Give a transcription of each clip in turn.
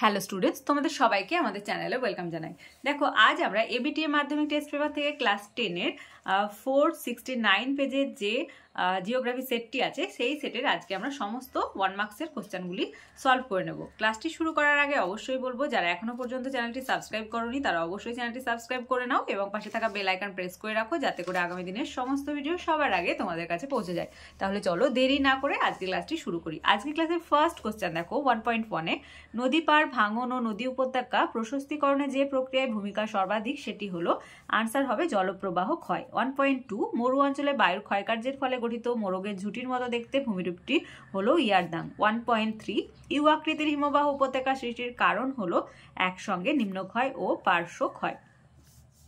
hello students তোমাদের সবাইকে আমাদের চ্যানেলে ওয়েলকাম জানাই দেখো আজ আমরা ABTA e Madhyamik test paper থেকে ক্লাস টেনের ফোর সিক্সটি নাইন পেজের যে জিওগ্রাফি সেটটি আছে সেই সেটের আজকে আমরা সমস্ত ওয়ান মার্কসের কোশ্চেনগুলি সলভ করে নেব ক্লাসটি শুরু করার আগে অবশ্যই বলবো যারা এখনও পর্যন্ত চ্যানেলটি সাবস্ক্রাইব করনি তারা অবশ্যই চ্যানেলটি সাবস্ক্রাইব করে নাও এবং পাশে থাকা বেল আইকন প্রেস করে রাখো যাতে করে আগামী দিনের সমস্ত ভিডিও সবার আগে তোমাদের কাছে পৌঁছে যায় তাহলে চলো দেরি না করে আজকে ক্লাসটি শুরু করি আজকে ক্লাসের ফার্স্ট কোশ্চেন দেখো ওয়ান পয়েন্ট ওয়ানে নদী পার ভাঙন ও নদী উপত্যকা প্রশস্তিকরণে যে প্রক্রিয়ায় ভূমিকা সর্বাধিক সেটি হলো আনসার হবে জলপ্রবাহ ক্ষয় ওয়ান পয়েন্ট টু মরু অঞ্চলে বায়ুর ক্ষয়কার্যের ফলে গঠিত মোরগের ঝুটির মতো দেখতে ভূমিরূপটি হলো yardang one point three U আকৃতির হিমবাহ উপত্যকা সৃষ্টির কারণ হল একসঙ্গে নিম্নক্ষয় ও পার্শ্ব ক্ষয়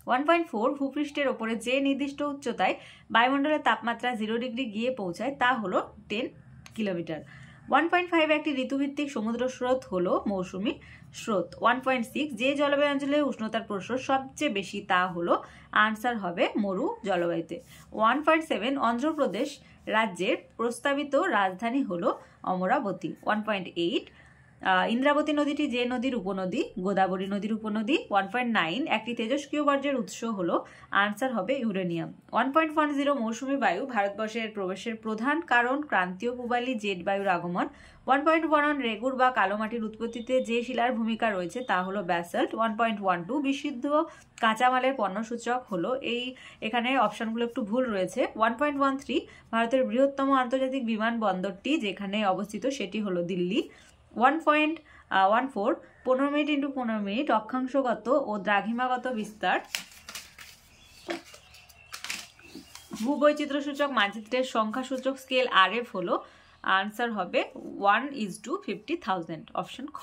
ওয়ান পয়েন্ট ফোর ভূপৃষ্ঠের ওপরে যে নির্দিষ্ট উচ্চতায় বায়ুমণ্ডলের তাপমাত্রা জিরো ডিগ্রি গিয়ে পৌঁছায় তা হলো ten kilometre one point five একটি ঋতুভিত্তিক সমুদ্র স্রোত হল মৌসুমি স্রোত ওয়ান পয়েন্ট সিক্স যে জলবায়ু অঞ্চলে উষ্ণতার প্রসর সবচেয়ে বেশি তা হলো আনসার হবে মরু জলবায়ুতে ওয়ান পয়েন্ট সেভেন অন্ধ্রপ্রদেশ রাজ্যের প্রস্তাবিত রাজধানী হল Amaravati one point eight Indravati নদীটি যে নদীর উপনদী গোদাবরী নদীর উপনদী ওয়ান পয়েন্ট নাইন একটি তেজস্ক্রিয় বর্জ্যের উৎস হলো আনসার হবে uranium one point one zero মৌসুমি বায়ু ভারতবর্ষের প্রবেশের প্রধান কারণ ক্রান্তীয় পূবালী জেট বায়ুর আগমন one point one one regur বা কালো মাটির উৎপত্তিতে যে শিলার ভূমিকা রয়েছে তা হলো basalt one point one two বিশুদ্ধ কাঁচামালের পণ্যসূচক হলো এই এখানে অপশানগুলো একটু ভুল রয়েছে ওয়ান পয়েন্ট ওয়ান থ্রি ভারতের বৃহত্তম আন্তর্জাতিক বিমানবন্দরটি যেখানে অবস্থিত সেটি হলো Delhi one point one four পনেরো মিনিট ইন্টু পনেরো মিনিট অক্ষাংশগত ও দ্রাঘিমাগত বিস্তার ভূবৈচিত্র সূচক মানচিত্রের সংখ্যাসূচক স্কেল আর এফ হলো আনসার হবে one is to fifty thousand option খ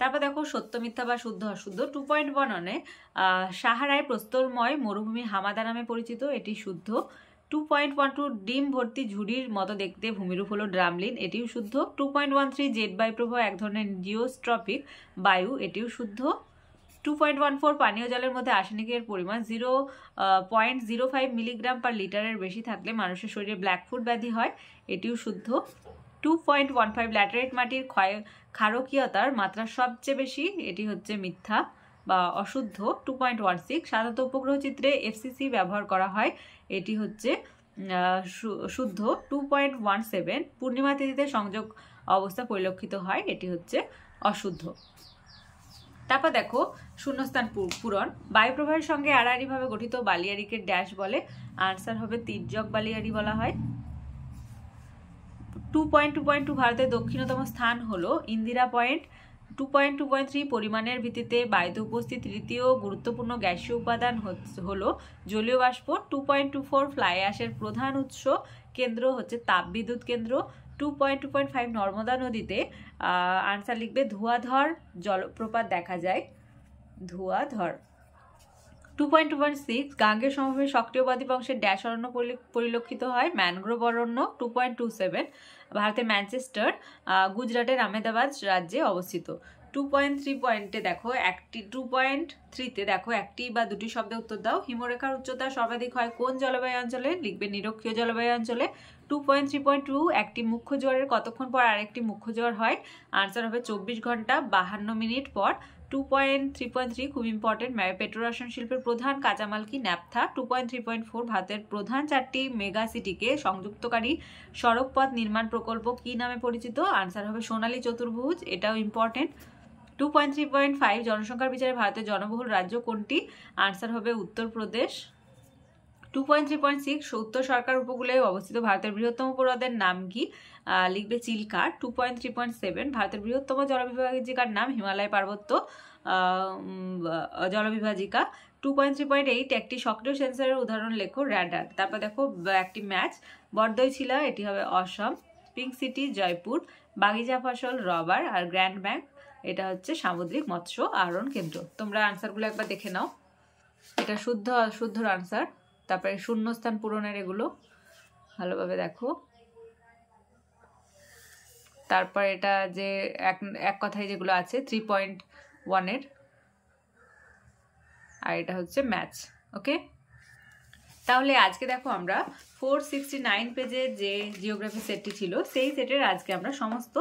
তারপর দেখো সত্য মিথ্যা বা শুদ্ধ অশুদ্ধ টু পয়েন্ট ওয়ান অনে সাহারায় প্রস্তরময় মরুভূমি হামাদা নামে পরিচিত এটি শুদ্ধ টু পয়েন্ট ওয়ান টু ডিম ভর্তি ঝুড়ির মতো দেখতে ভূমিরূপ হলো ড্রামলিন এটিও শুদ্ধ two point one three jet বায়ুপ্রবাহ এক ধরনের জিওস্ট্রপিক বায়ু এটিও শুদ্ধ টু পয়েন্ট ওয়ান ফোর পানীয় জলের মধ্যে আর্সেনিকের পরিমাণ zero point zero five milligram per লিটারের বেশি থাকলে মানুষের শরীরে ব্ল্যাক ফুড ব্যাধি হয় এটিও শুদ্ধ two point one five laterite মাটির ক্ষয় ক্ষারকীয়তার মাত্রা সবচেয়ে বেশি এটি হচ্ছে মিথ্যা বা অশুদ্ধ টু পয়েন্ট ওয়ান সিক্স সাধারণত উপগ্রহ চিত্রে এফসিসি ব্যবহার করা হয় এটি হচ্ছে শুদ্ধ টু পয়েন্ট ওয়ান সেভেন পূর্ণিমা তিথিতে সংযোগ অবস্থা পরিলক্ষিত হয় এটি হচ্ছে অশুদ্ধ তারপর দেখো শূন্যস্থান পূরণ বায়ুপ্রবাহের সঙ্গে আড়াআড়িভাবে গঠিত বালিয়ারিকে ড্যাশ বলে আনসার হবে তির্যক বালিয়ারি বলা হয় two point two point two ভারতের দক্ষিণতম স্থান হলো Indira point two point two point three পরিমাণের ভিত্তিতে বায়ুতে উপস্থিত তৃতীয় গুরুত্বপূর্ণ গ্যাসীয় উপাদান হল জলীয় বাষ্প two point two four fly অ্যাশের প্রধান উৎস কেন্দ্র হচ্ছে তাপবিদ্যুৎ কেন্দ্র two point two point five Narmada নদীতে আনসার লিখবে ধোঁয়াধর জলপ্রপাত দেখা যায় Dhuandhar two point two six গাঙ্গের সমভূমি সক্রিয়বাদী বংশের ড্যাশ অরণ্য পরিলক্ষিত হয় ম্যানগ্রোভ অরণ্য টু পয়েন্ট টু সেভেন ভারতের ম্যানচেস্টার গুজরাটের আহমেদাবাদ রাজ্যে অবস্থিত টু পয়েন্ট থ্রি পয়েন্টে দেখো একটি টু পয়েন্ট থ্রিতে দেখো একটি বা দুটি শব্দে উত্তর দাও হিমরেখার উচ্চতা সর্বাধিক হয় কোন জলবায়ু অঞ্চলে লিখবে নিরক্ষীয় জলবায়ু অঞ্চলে two point three point two একটি মুখ্য জোয়ারের কতক্ষণ পর আরেকটি মুখ্য জোয়ার হয় আনসার হবে চব্বিশ ঘন্টা বাহান্ন মিনিট পর two point three point three খুব ইম্পর্টেন্ট পেট্রোরাসায়ন শিল্পের প্রধান কাঁচামাল কি naphtha two point three point four ভারতের প্রধান চারটি মেগা সিটিকে সংযুক্তকারী সড়কপথ নির্মাণ প্রকল্প কি নামে পরিচিত আনসার হবে সোনালী চতুর্ভুজ এটাও important two point three point five জনসংখ্যার বিচারে ভারতের জনবহুল রাজ্য কোনটি আনসার হবে Uttar Pradesh two point three point six উত্তর সরকার উপকূলে অবস্থিত ভারতের বৃহত্তম উপহ্রদের নাম কি লিখবে Chilika two point three point seven ভারতের বৃহত্তম জলবিভাজিকার নাম হিমালয় পার্বত্য জলবিভাজিকা two point three point eight একটি সক্রিয় সেন্সরের উদাহরণ লেখো র্যাডার তারপর দেখো একটি ম্যাচ বর্দই ছিল এটি হবে অসম পিঙ্ক সিটি জয়পুর বাগিচা ফসল রবার আর গ্র্যান্ড ব্যাংক এটা হচ্ছে সামুদ্রিক মৎস্য আহরণ কেন্দ্র তোমরা আনসারগুলো একবার দেখে নাও এটা শুদ্ধ শুদ্ধর আনসার তারপরে শূন্যস্থান পূরণের এগুলো ভালোভাবে দেখো তারপর এটা যে এক এক কথায় যেগুলো আছে থ্রি পয়েন্ট ওয়ানের আর এটা হচ্ছে ম্যাচ ওকে তাহলে আজকে দেখো আমরা ফোর সিক্সটি নাইন পেজের যে জিওগ্রাফি সেটটি ছিল সেই সেটের আজকে আমরা সমস্ত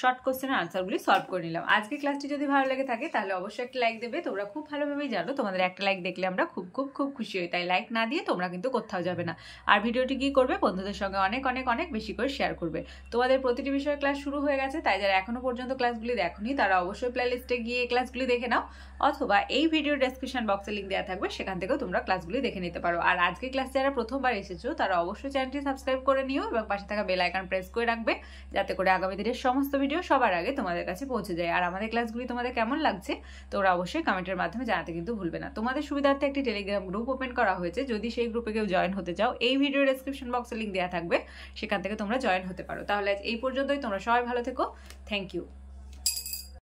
শর্ট কোশ্চেনের আনসারগুলি সলভ করে নিলাম আজকে ক্লাসটি যদি ভালো লাগে থাকে তাহলে অবশ্যই একটা লাইক দেবে তোমরা খুব ভালোভাবেই জানো তোমাদের একটা লাইক দেখলে আমরা খুব খুব খুব খুশি হই তাই লাইক না দিয়ে তোমরা কিন্তু কোথাও যাবে না আর ভিডিওটি কী করবে বন্ধুদের সঙ্গে অনেক অনেক অনেক বেশি করে শেয়ার করবে তোমাদের প্রতিটি বিষয়ে ক্লাস শুরু হয়ে গেছে তাই যারা এখনও পর্যন্ত ক্লাসগুলি দেখনি তারা অবশ্যই প্লেলিস্টে গিয়ে ক্লাসগুলি দেখে নাও অথবা এই ভিডিও ডেসক্রিপশন বক্সে লিঙ্ক দেওয়া থাকবে সেখান থেকেও তোমরা ক্লাসগুলি দেখে নিতে পারো আর আজকে ক্লাস যারা প্রথমবার এসেছো তারা অবশ্যই চ্যানেলটি সাবস্ক্রাইব করে নিও এবং পাশে থাকা বেল আইকন প্রেস করে রাখবে যাতে করে আগামী দিনের সমস্ত ভিডিও সবার আগে তোমাদের কাছে পৌঁছে যায় আর আমাদের ক্লাসগুলি তোমাদের কেমন লাগছে ওরা অবশ্যই কমেন্টের মাধ্যমে জানাতে কিন্তু ভুলবে না তোমাদের সুবিধার্থে একটি টেলিগ্রাম গ্রুপ ওপেন করা হয়েছে যদি সেই গ্রুপে কেউ জয়েন হতে চাও এই ভিডিও ডিসক্রিপশন বক্সে লিঙ্ক দেওয়া থাকবে সেখান থেকে তোমরা জয়েন হতে পারো তাহলে আজ এই পর্যন্তই তোমরা সবাই ভালো থেকো থ্যাংক ইউ